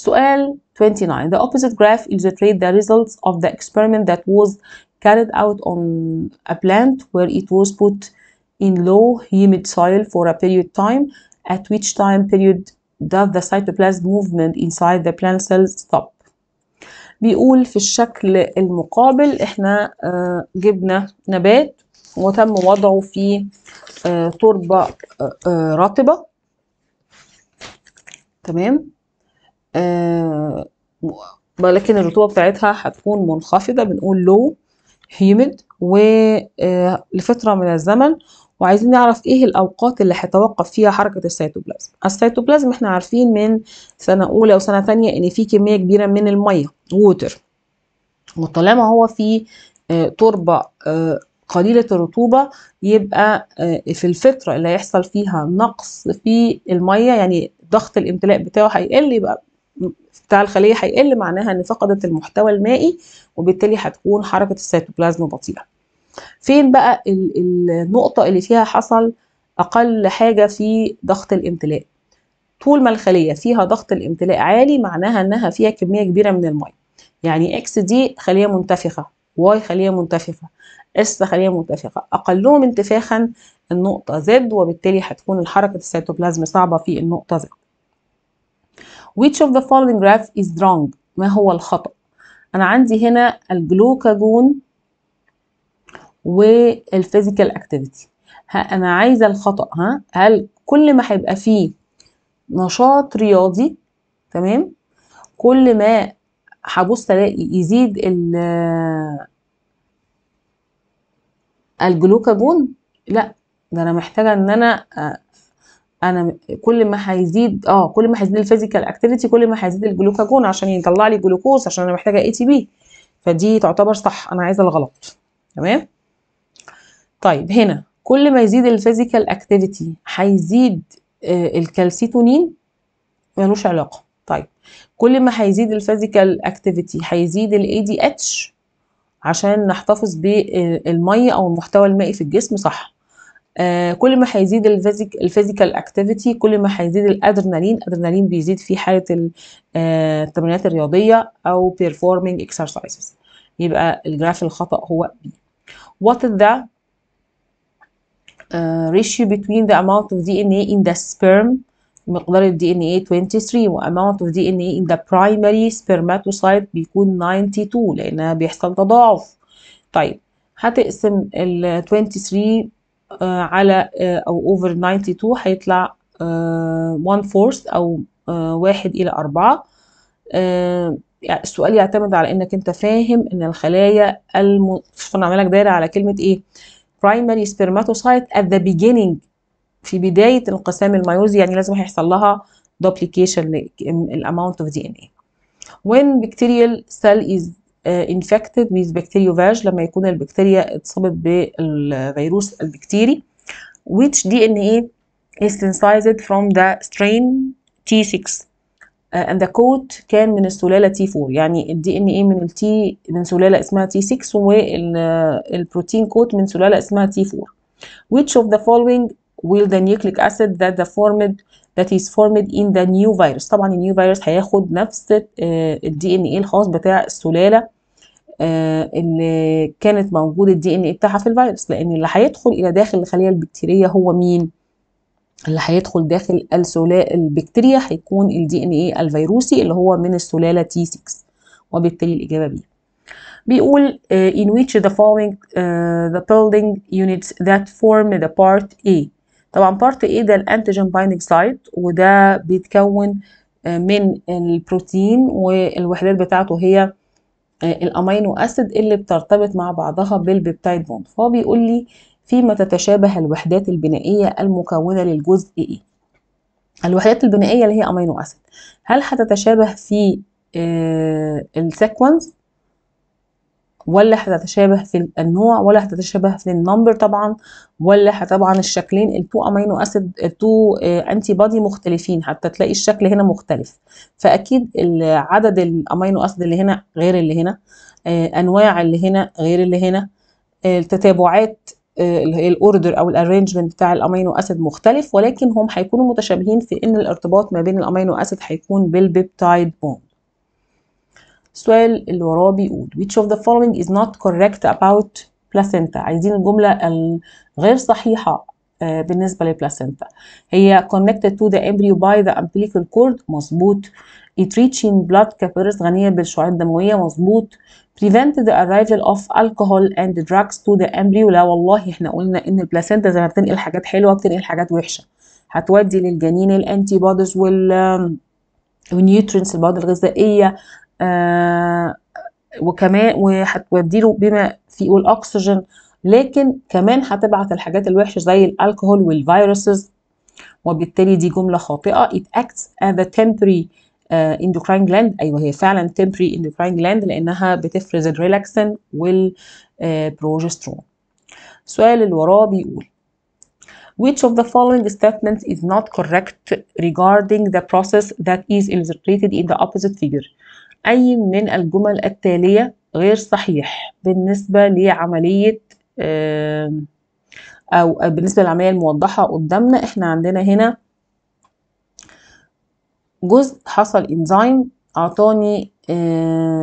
سؤال 29 The opposite graph illustrates the results of the experiment that was carried out on a plant where it was put in low humid soil for a period of time at which time period does the cytoplasm movement inside the plant cells stop بيقول في الشكل المقابل احنا جبنا نبات وتم وضعه في آه تربة تمام آه، ولكن الرطوبة بتاعتها هتكون منخفضة بنقول لو هيمد آه، ولفترة من الزمن وعايزين نعرف ايه الاوقات اللي هيتوقف فيها حركه السيتوبلازم السيتوبلازم احنا عارفين من سنه اولى وسنه ثانيه ان في كميه كبيره من الميه ووتر وطالما هو في آه، تربه قليله الرطوبه يبقى في الفتره اللي هيحصل فيها نقص في الميه يعني ضغط الامتلاء بتاعه هيقل يبقى بتاع الخليه هيقل معناها ان فقدت المحتوى المائي وبالتالي هتكون حركه السيتوبلازم بطيئه فين بقى النقطه اللي فيها حصل اقل حاجه في ضغط الامتلاء طول ما الخليه فيها ضغط الامتلاء عالي معناها انها فيها كميه كبيره من الميه يعني اكس دي خليه منتفخه واي خليه منتفخه اس خليه منتفخه اقلهم انتفاخا النقطه زد وبالتالي هتكون الحركه السيتوبلازم صعبه في النقطه زد which of the following graph is wrong ما هو الخطأ أنا عندي هنا الجلوكاجون والفيزيكال اكتيفيتي أنا عايزة الخطأ ها هل كل ما هيبقى فيه نشاط رياضي تمام كل ما هبص الاقي يزيد ال الجلوكاجون لا ده انا محتاجه ان انا انا كل ما هيزيد اه كل ما هيزيد الفيزيكال اكتيفيتي كل ما هيزيد الجلوكاجون عشان يطلع لي جلوكوز عشان انا محتاجه اي تي بي فدي تعتبر صح انا عايزه الغلط تمام طيب هنا كل ما يزيد الفيزيكال اكتيفيتي هيزيد آه، الكالسيتونين ملوش علاقه طيب كل ما هيزيد الفيزيكال اكتيفيتي هيزيد الاي دي اتش عشان نحتفظ بالميه آه، او المحتوى المائي في الجسم صح آه كل ما هيزيد الفيزيكال اكتيفيتي كل ما هيزيد الادرينالين الادرينالين بيزيد في حاله آه، التمرينات الرياضيه او بيرفورمينج اكسرسايزز يبقى الجراف الخطا هو B what is the آه، ratio between the amount of DNA in the sperm مقدار ال DNA 23 و amount of DNA in the primary spermatocyte بيكون 92 لأنها بيحصل تضاعف طيب هتقسم ال 23 آه، على آه، أو أوفر 92 هيطلع آه، one فورث أو واحد إلى أربعة يعني السؤال يعتمد على إنك أنت فاهم إن الخلايا الم... شوف أنا لك دايرة على كلمة إيه primary spermatocyte at the beginning في بداية انقسام الميوزي يعني لازم هيحصل لها duplication الامount of DNA when bacterial cell is infected with bacteriophage لما يكون البكتيريا اتصابت بالفيروس البكتيري which DNA is synthesized from the strain T6 and the coat كان من السلالة T4 يعني ال DNA من ال T من سلالة اسمها T6 والبروتين كوت من سلالة اسمها T4 which of the following will the nucleic acid that the formed that is formed in the new virus طبعا النيو فيروس هياخد نفس الدي ان ايه الخاص بتاع السلاله آه، اللي كانت موجوده الدي ان ايه بتاعها في الفيروس لان اللي هيدخل الى داخل الخليه البكتيريه هو مين اللي هيدخل داخل السلاله البكتيريا هيكون الدي ان ايه الفيروسي اللي هو من السلاله تي 6 وبالتالي الاجابه بي بيقول uh, in which the following uh, the building units that form the part A طبعا بارت ايه ده الانتيجين بايندنج سايت وده بيتكون آه، من البروتين والوحدات بتاعته هي آه، الامينو اسيد اللي بترتبط مع بعضها بالبيبتايد بوند فهو بيقول لي فيما تتشابه الوحدات البنائيه المكونه للجزء ايه الوحدات البنائيه اللي هي امينو اسيد هل هتتشابه في آه، السيكونس ولا هتتشابه في النوع ولا هتتشابه في النمبر طبعا ولا طبعا الشكلين التو امينو اسيد التو انتي بادي مختلفين حتى تلاقي الشكل هنا مختلف فاكيد عدد الامينو اسيد اللي هنا غير اللي هنا آه، انواع اللي هنا غير اللي هنا آه، التتابعات آه، الاوردر او الارينجمنت بتاع الامينو اسيد مختلف ولكن هم هيكونوا متشابهين في ان الارتباط ما بين الامينو اسيد هيكون بالبيبتايد بوند السؤال اللي وراه بيقول which of the following is not correct about placenta عايزين الجملة الغير صحيحة آه, بالنسبة للبلاسينتا هي connected to the embryo by the umbilical cord مظبوط it reaching blood capillaries غنية بالشعاعات الدموية مظبوط prevent the arrival of alcohol and drugs to the embryo لا والله احنا قلنا ان البلاسينتا زي ما بتنقل حاجات حلوة بتنقل حاجات وحشة هتودي للجنين الانتي بوديز وال ونيوترينس المواد الغذائية وكمان وهتديله بما فيه الاكسجين لكن كمان هتبعت الحاجات الوحشه زي الالكهول والفيروسز وبالتالي دي جمله خاطئه it acts as a temporary uh, endocrine gland ايوه هي فعلا temporary endocrine gland لانها بتفرز الريلاكسين والبروجسترون السؤال اللي وراه بيقول Which of the following statements is not correct regarding the process that is illustrated in the opposite figure؟ أي من الجمل التالية غير صحيح بالنسبة لعملية أو بالنسبة للعملية الموضحة قدامنا إحنا عندنا هنا جزء حصل إنزيم أعطاني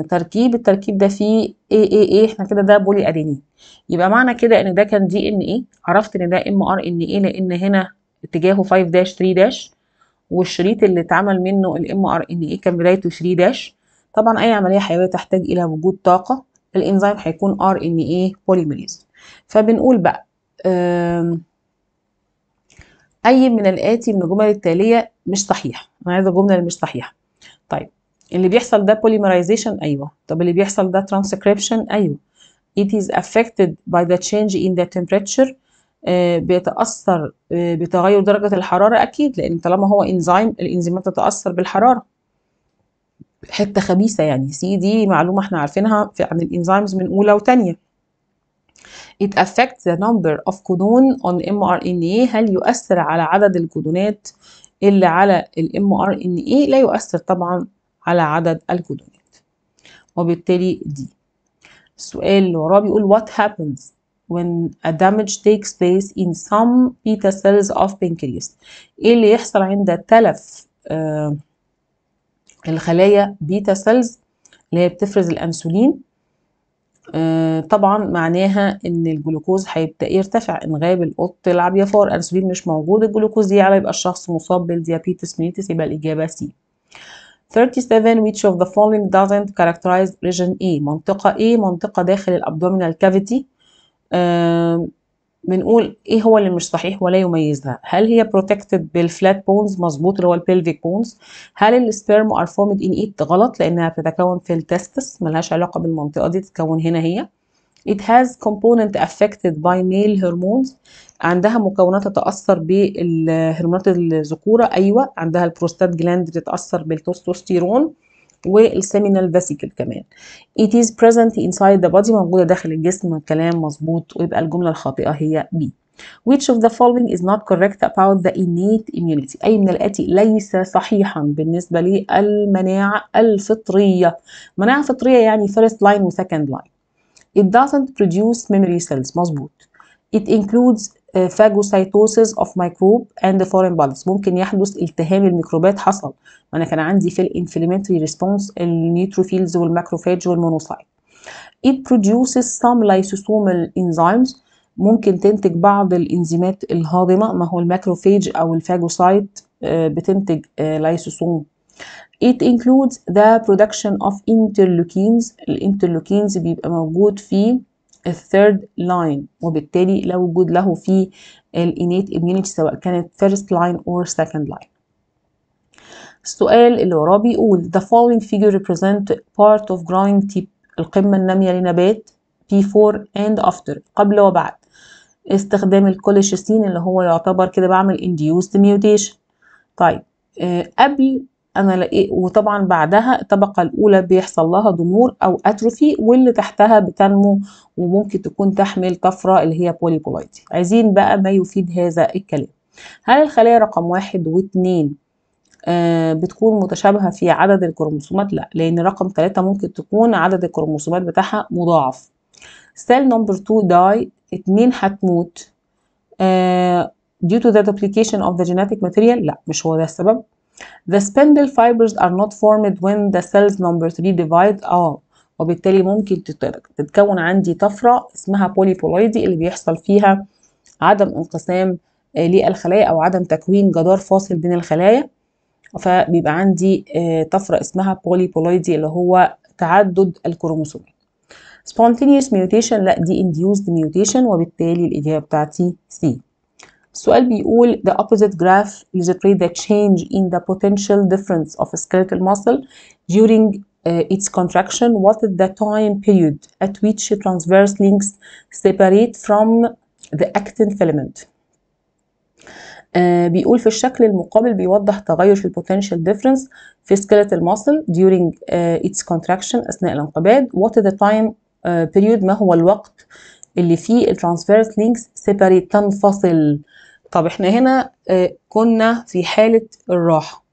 تركيب التركيب ده فيه اي اي اي احنا كده ده بولي ادينين يبقى معنى كده ان ده كان دي ان ايه عرفت ان ده ام ار ان ايه لان هنا اتجاهه 5 داش 3 داش والشريط اللي اتعمل منه الام ار ان ايه كان بدايته 3 داش طبعا اي عمليه حيويه تحتاج الى وجود طاقه الانزيم هيكون ار ان اي بوليميريز فبنقول بقى اي من الاتي من الجمل التاليه مش صحيح انا عايزه الجمله اللي مش صحيحه طيب اللي بيحصل ده بوليمرايزيشن ايوه طب اللي بيحصل ده ترانسكريبشن ايوه it is affected by the change in the temperature آه، بيتأثر آه، بتغير درجة الحرارة أكيد لأن طالما هو إنزيم الإنزيمات تتأثر بالحرارة حته خبيثه يعني سي دي معلومه احنا عارفينها في عن الانزيمز من اولى وثانيه It affects the number of codon on mRNA هل يؤثر على عدد الكودونات اللي على ال mRNA لا يؤثر طبعا على عدد الكودونات وبالتالي دي السؤال اللي وراه بيقول what happens when a damage takes place in some beta cells of pancreas ايه اللي يحصل عند تلف آه الخلايا بيتا سيلز اللي هي بتفرز الأنسولين آه طبعا معناها ان الجلوكوز هيبدا يرتفع ان غاب القط يلعب يا فار انسولين مش موجود الجلوكوز يعلى يبقى الشخص مصاب بالديابيتس ميليتس يبقى الاجابه سي 37 which of the following doesn't characterize region A منطقة A منطقة داخل الابدومينال كافيتي بنقول ايه هو اللي مش صحيح ولا يميزها هل هي بروتكتد بالفلات بونز مظبوط اللي هو البلفيك بونز هل السبيرم ار فورمد ان ايت غلط لانها بتتكون في التستس ملهاش علاقه بالمنطقه دي تتكون هنا هي it has component affected by male hormones عندها مكونات تتأثر بالهرمونات الذكورة أيوة عندها البروستات جلاند بتتأثر بالتستوستيرون والسيمينال فاسيكل كمان it is present inside the body موجوده داخل الجسم الكلام مظبوط ويبقى الجمله الخاطئه هي B which of the following is not correct about the innate immunity أي من الآتي ليس صحيحا بالنسبة للمناعة الفطرية مناعة فطرية يعني first line و second line it doesn't produce memory cells مظبوط it includes آه، phagocytosis of microbe and foreign bodies ممكن يحدث التهام الميكروبات حصل وانا كان عندي في الانفلمنتري ريسبونس النيتروفيلز والماكروفاج والمونوسايت it produces some lysosomal enzymes ممكن تنتج بعض الانزيمات الهاضمه ما هو الماكروفاج او الفاجوسايت آه، بتنتج لايسوسوم آه، It includes the production of interleukins الانترلوكينز بيبقى موجود في الثيرد لاين وبالتالي لا وجود له في الانيت immunity سواء كانت first line or second line السؤال اللي وراه بيقول the following figure represent part of growing tip القمة النامية لنبات before and after قبل وبعد استخدام الكوليشيسين اللي هو يعتبر كده بعمل induced mutation طيب آه قبل انا لقيت إيه، وطبعا بعدها الطبقه الاولى بيحصل لها ضمور او اتروفي واللي تحتها بتنمو وممكن تكون تحمل طفره اللي هي بوليبولايتي عايزين بقى ما يفيد هذا الكلام هل الخلايا رقم واحد واثنين آه بتكون متشابهة في عدد الكروموسومات لا لأن رقم ثلاثة ممكن تكون عدد الكروموسومات بتاعها مضاعف سيل نمبر 2 داي اتنين هتموت آه due to the duplication of the genetic material لا مش هو ده السبب The spindle fibers are not formed when the cells number 3 divide اه وبالتالي ممكن تتكون عندي طفرة اسمها بوليبولويدي اللي بيحصل فيها عدم انقسام آه، للخلايا او عدم تكوين جدار فاصل بين الخلايا فبيبقى عندي آه، طفرة اسمها بوليبولويدي اللي هو تعدد الكروموسومات spontaneous mutation لا دي induced mutation وبالتالي الإجابة بتاعتي C السؤال بيقول the opposite graph illustrates the change in the potential difference of a skeletal muscle during uh, its contraction what is the time period at which transverse links separate from the actin filament آه uh, بيقول في الشكل المقابل بيوضح تغير في البوتنشال ديفرنس في skeletal muscle during uh, its contraction اثناء الانقباض what is the time uh, period ما هو الوقت اللي فيه الترانسفيرس لينكس سيباريت تنفصل طب احنا هنا آه، كنا في حالة الراحة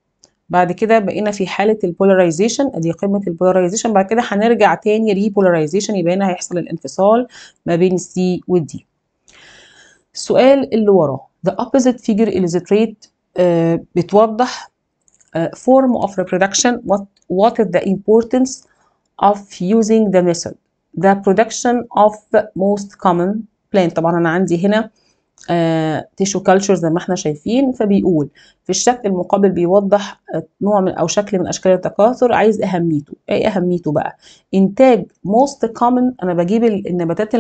بعد كده بقينا في حالة البولاريزيشن ادي قمة البولاريزيشن بعد كده هنرجع تاني ريبولاريزيشن يبقى هنا هيحصل الانفصال ما بين السي والدي السؤال اللي وراه the opposite figure illustrate آه، بتوضح آه، form of reproduction what is the importance of using the method the production of most common plant طبعا انا عندي هنا تيشو آه، كالتشر زي ما احنا شايفين فبيقول في الشكل المقابل بيوضح آه، نوع من او شكل من اشكال التكاثر عايز اهميته ايه اهميته بقى انتاج موست كومن انا بجيب النباتات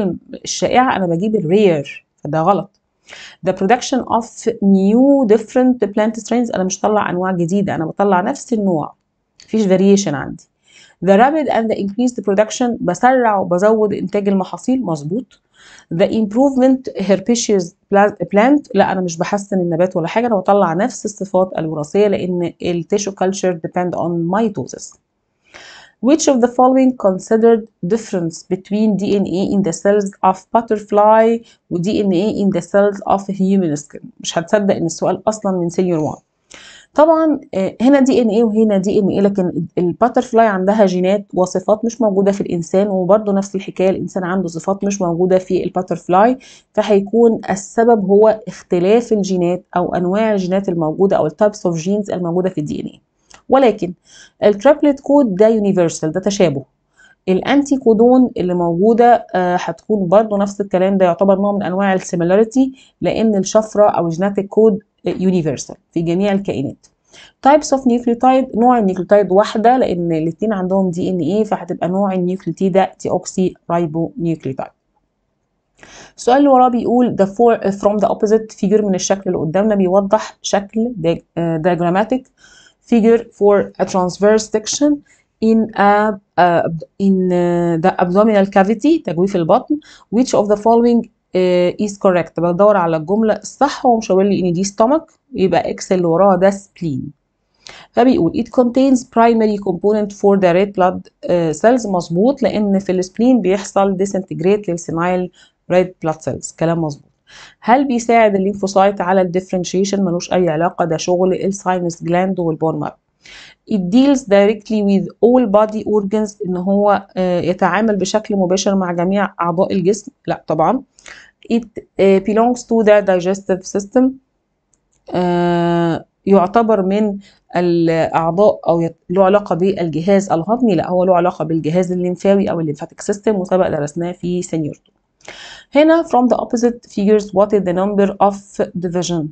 الشائعه انا بجيب الرير فده غلط the production of new different plant strains انا مش طلع انواع جديده انا بطلع نفس النوع مفيش variation عندي the rapid and the increased production بسرع وبزود انتاج المحاصيل مظبوط The improvement herbaceous plant لا انا مش بحسن النبات ولا حاجه انا بطلع نفس الصفات الوراثيه لان التيشو culture depend on mitosis. Which of the following considered difference between DNA in the cells of butterfly و DNA in the cells of human skin؟ مش هتصدق ان السؤال اصلا من senior 1. طبعا آه، هنا دي ان ايه وهنا دي ان ايه لكن الباترفلاي عندها جينات وصفات مش موجوده في الانسان وبرده نفس الحكايه الانسان عنده صفات مش موجوده في الباترفلاي فهيكون السبب هو اختلاف الجينات او انواع الجينات الموجوده او التايبس اوف جينز الموجوده في الدي ان ايه ولكن التريبلت كود ده يونيفرسال ده تشابه الانتي كودون اللي موجوده آه هتكون برضو نفس الكلام ده يعتبر نوع من انواع السيميلاريتي لان الشفره او جيناتيك كود يونيفرسال في جميع الكائنات تايبس اوف نيوكليوتيد نوع النيوكليوتيد واحده لان الاثنين عندهم دي ان ايه فهتبقى نوع النيوكليوتيد ده تي اوكسي رايبو نيوكليوتيد السؤال اللي وراه بيقول the four from the opposite figure من الشكل اللي قدامنا بيوضح شكل آه، diagrammatic figure for a transverse section in a uh, in uh, the abdominal cavity تجويف البطن which of the following uh, is correct بدور على الجملة الصح ومش هقول لي ان دي ستومك يبقى اكس اللي وراها ده spleen فبيقول it contains primary component for the red blood uh, cells مظبوط لان في السبلين بيحصل disintegrate للسينايل red blood cells كلام مظبوط هل بيساعد الليمفوسايت على الديفرنشيشن ملوش اي علاقه ده شغل الساينس جلاند والبون مارو it deals directly with all body organs ان هو آه، يتعامل بشكل مباشر مع جميع اعضاء الجسم لا طبعا it آه، belongs to the digestive system آه، يعتبر من الاعضاء او له علاقه بالجهاز الهضمي لا هو له علاقه بالجهاز الليمفاوي او الليمفاتيك سيستم وسبق درسناه في سينيورتو هنا from the opposite figures what is the number of division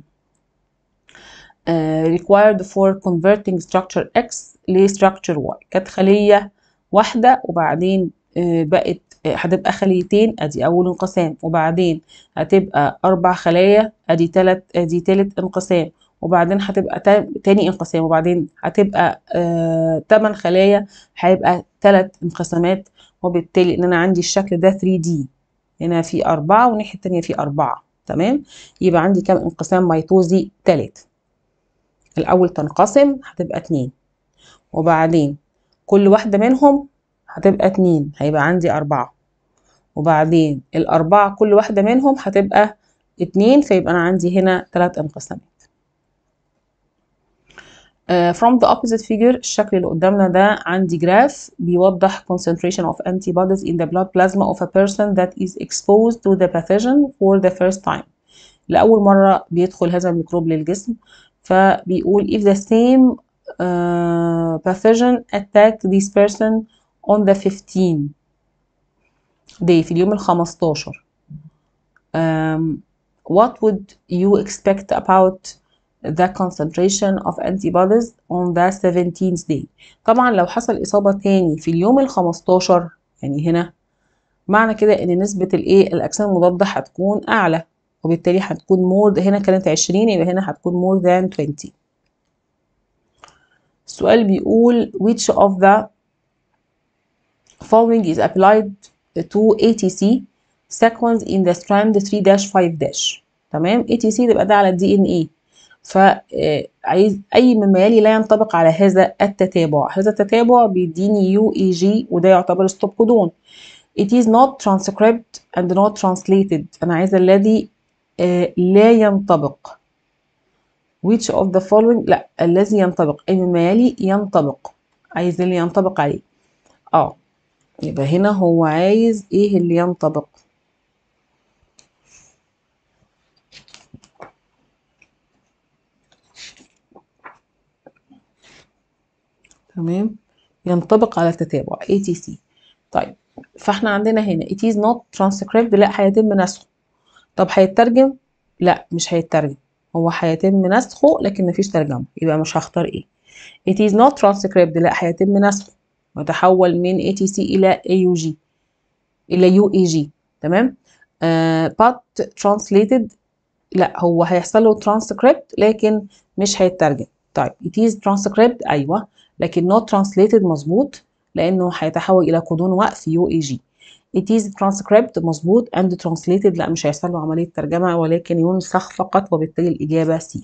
آه، required for converting structure X ل structure Y كانت خلية واحدة وبعدين آه، بقت آه، هتبقى خليتين ادي اول انقسام وبعدين هتبقى اربع خلايا ادي تلت ادي تالت انقسام وبعدين هتبقى تاني انقسام وبعدين هتبقى آه تمن خلايا هيبقى تلت انقسامات وبالتالي ان انا عندي الشكل ده 3D هنا في اربعة والناحية التانية في اربعة تمام يبقى عندي كام انقسام ميتوزي تلاتة الأول تنقسم هتبقى اتنين وبعدين كل واحدة منهم هتبقى اتنين هيبقى عندي أربعة وبعدين الأربعة كل واحدة منهم هتبقى اتنين فيبقى أنا عندي هنا تلات انقسامات Uh, from the opposite figure الشكل اللي قدامنا ده عندي جراف بيوضح concentration of antibodies in the blood plasma of a person that is exposed to the pathogen for the first time لأول مرة بيدخل هذا الميكروب للجسم فبيقول if the same uh, pathogen attack this person on the 15 day في اليوم ال 15 um, what would you expect about the concentration of antibodies on the 17th day طبعا لو حصل إصابة تاني في اليوم ال 15 يعني هنا معنى كده ان نسبة الايه الاجسام المضادة هتكون اعلى وبالتالي هتكون مور هنا كانت 20 يبقى هنا هتكون مور ذان 20 السؤال بيقول which of the following is applied to ATC sequence in the strand 3-5- تمام ATC تبقى ده على الدي ان ايه فعايز اي مما يلي لا ينطبق على هذا التتابع هذا التتابع بيديني يو اي جي وده يعتبر ستوب كودون it is not transcribed and not translated انا عايزه الذي آه، لا ينطبق which of the following لا الذي ينطبق ان مما يلي ينطبق عايز اللي ينطبق عليه اه يبقى هنا هو عايز ايه اللي ينطبق تمام ينطبق على التتابع ATC طيب فاحنا عندنا هنا it is not transcribed لا هيتم نسخه طب هيترجم لا مش هيترجم هو هيتم نسخه لكن مفيش ترجمه يبقى مش هختار ايه it is not transcribed لا هيتم نسخه وتحول من ATC الى AUG الى UAG e تمام uh, but translated لا هو هيحصل له transcript لكن مش هيترجم طيب it is transcribed ايوه لكن not translated مظبوط لانه هيتحول الى كودون وقف UAG e It is transcribed مظبوط and translated لا مش هيحصل له عملية ترجمة ولكن ينسخ فقط وبالتالي الإجابة C.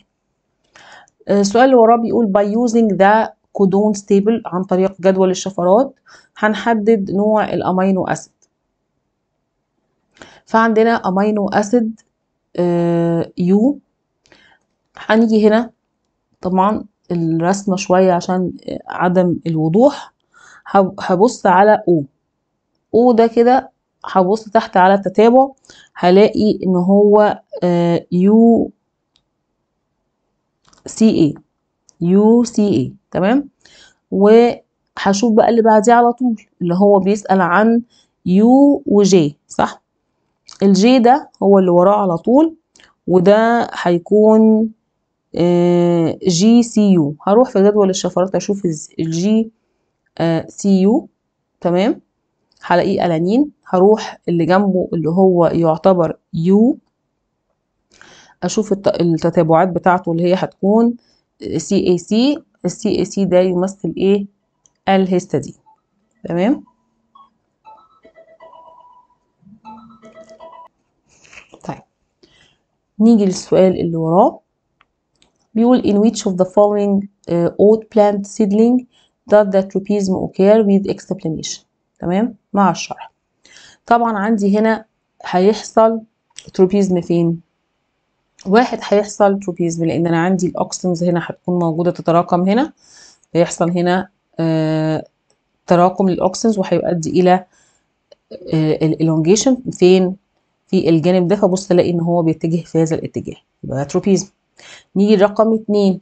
السؤال آه، اللي وراه بيقول by using the كودون ستيبل عن طريق جدول الشفرات هنحدد نوع الأمينو أسيد. فعندنا أمينو أسيد يو آه، هنيجي هنا طبعا الرسمة شوية عشان عدم الوضوح هبص على O وده كده هبص تحت على التتابع هلاقي ان هو آه، يو سي اي يو سي اي تمام وهشوف بقى اللي بعديه على طول اللي هو بيسأل عن يو وجي صح الجي ده هو اللي وراه على طول وده هيكون جي سي يو هروح في جدول الشفرات اشوف الجي سي يو تمام هلاقيه ألانين هروح اللي جنبه اللي هو يعتبر يو أشوف التتابعات بتاعته اللي هي هتكون سي اي سي السي اي سي ده يمثل ايه الهيستادين تمام طيب نيجي للسؤال اللي وراه بيقول in which of the following uh, oat plant seedling does the tropism occur with explanation تمام مع الشرح طبعا عندي هنا هيحصل تروبيزم فين واحد هيحصل تروبيزم لان انا عندي الاوكسنز هنا هتكون موجوده تتراكم هنا هيحصل هنا آه تراكم للاوكسنز وهيؤدي الى آه الالونجيشن فين في الجانب ده فبص الاقي ان هو بيتجه في هذا الاتجاه يبقى تروبيزم نيجي رقم اتنين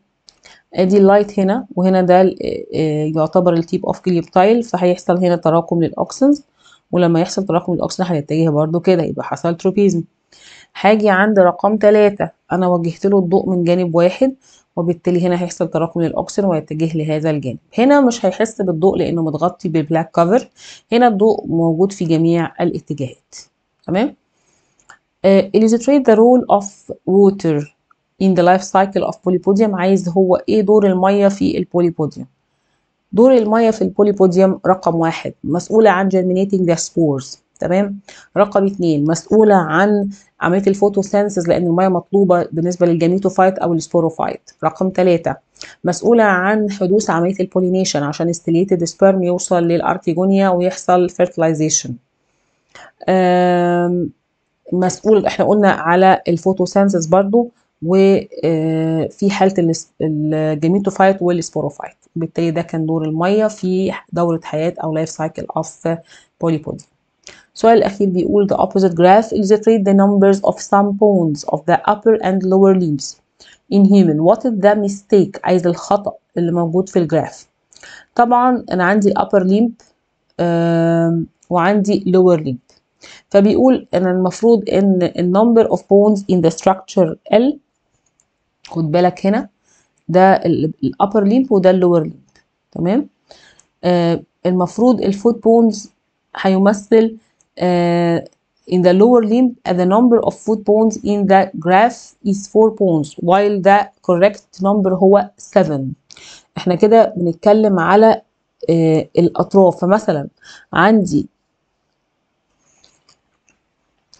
ادي اللايت هنا وهنا ده آه، آه، يعتبر التيب اوف كليبتايل فهيحصل هنا تراكم للاوكسنز ولما يحصل تراكم الاكسجين هيتجه برده كده يبقى حصل تروبيزم هاجي عند رقم تلاتة انا وجهت له الضوء من جانب واحد وبالتالي هنا هيحصل تراكم للاوكسن ويتجه لهذا الجانب هنا مش هيحس بالضوء لانه متغطي بالبلاك كفر هنا الضوء موجود في جميع الاتجاهات تمام آه، illustrate the role of water in the life cycle of polypodium عايز هو ايه دور المية في البوليبوديوم دور المية في البوليبوديوم رقم واحد مسؤولة عن germinating the spores تمام رقم اتنين مسؤولة عن عملية الفوتوسينثيز لأن المية مطلوبة بالنسبة للجاميتوفايت أو السبوروفايت رقم ثلاثة مسؤولة عن حدوث عملية البولينيشن عشان استليتد سبيرم يوصل للأرتيجونيا ويحصل fertilization مسؤول احنا قلنا على الفوتوسينثيز برضو وفي آه، حاله الجيميتوفايت والسبوروفايت بالتالي ده كان دور الميه في دوره حياه او لايف سايكل اوف بوليبودي السؤال الأخير بيقول the opposite graph illustrates the numbers of some bones of the upper and lower limbs in human what is the mistake عايز الخطأ اللي موجود في الجراف طبعا أنا عندي upper limb وعندي lower limb فبيقول أنا المفروض إن the number of bones in the structure L خد بالك هنا ده الابر ليمب وده اللور ليمب تمام آه المفروض الفوت بونز هيمثل آه in the lower limb the number of foot bones in the graph is 4 bones while the correct number هو 7 احنا كده بنتكلم على آه الاطراف فمثلا عندي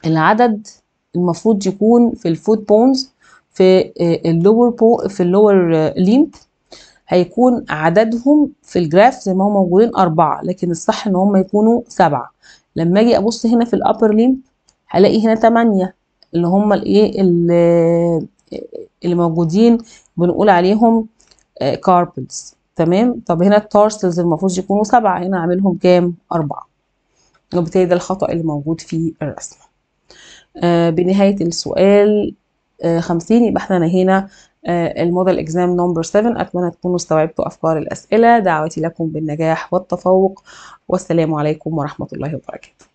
العدد المفروض يكون في الفوت بونز في آه، اللور بو في اللور آه، ليمب هيكون عددهم في الجراف زي ما هم موجودين أربعة لكن الصح إن هم يكونوا سبعة لما أجي أبص هنا في الأبر ليمب هلاقي هنا تمانية اللي هم الإيه آه، اللي موجودين بنقول عليهم كاربلز تمام طب هنا التارسلز المفروض يكونوا سبعة هنا أعملهم كام أربعة وبالتالي ده الخطأ اللي موجود في الرسمة آه بنهاية السؤال 50 آه، يبقى احنا نهينا آه، الموديل اكزام نمبر 7 اتمنى تكونوا استوعبتوا افكار الاسئله دعوتي لكم بالنجاح والتفوق والسلام عليكم ورحمه الله وبركاته